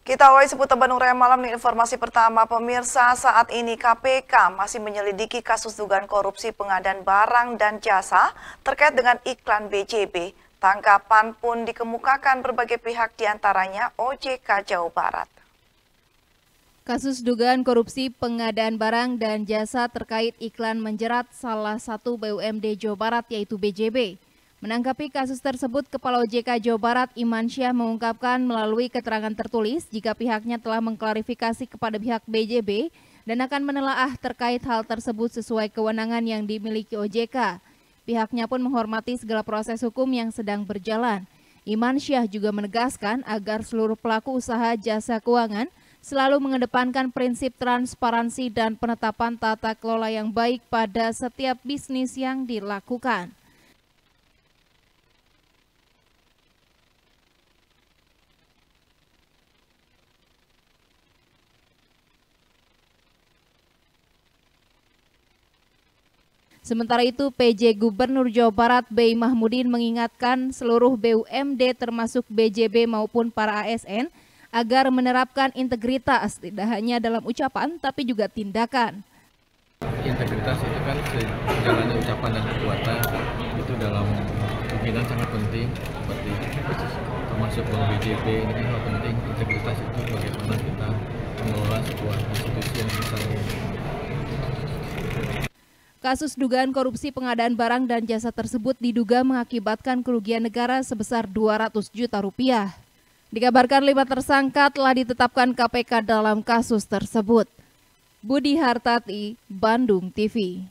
Kita awali seputar Bandung Raya malam nih informasi pertama pemirsa saat ini KPK masih menyelidiki kasus dugaan korupsi pengadaan barang dan jasa terkait dengan iklan BJB. Tangkapan pun dikemukakan berbagai pihak diantaranya OJK Jawa Barat. Kasus dugaan korupsi pengadaan barang dan jasa terkait iklan menjerat salah satu BUMD Jawa Barat yaitu BJB. Menanggapi kasus tersebut, Kepala OJK Jawa Barat Iman Syah mengungkapkan melalui keterangan tertulis jika pihaknya telah mengklarifikasi kepada pihak BJB dan akan menelaah terkait hal tersebut sesuai kewenangan yang dimiliki OJK. Pihaknya pun menghormati segala proses hukum yang sedang berjalan. Iman Syah juga menegaskan agar seluruh pelaku usaha jasa keuangan selalu mengedepankan prinsip transparansi dan penetapan tata kelola yang baik pada setiap bisnis yang dilakukan. Sementara itu, PJ Gubernur Jawa Barat B. Mahmudin mengingatkan seluruh BUMD termasuk BJB maupun para ASN agar menerapkan integritas tidak hanya dalam ucapan tapi juga tindakan. Integritas itu kan sejalannya ucapan dan perbuatan itu dalam pimpinan sangat penting seperti termasuk BJB ini hal kan sangat penting integritas itu Kasus dugaan korupsi pengadaan barang dan jasa tersebut diduga mengakibatkan kerugian negara sebesar 200 juta rupiah. Dikabarkan lima tersangka telah ditetapkan KPK dalam kasus tersebut. Budi Hartati, Bandung TV.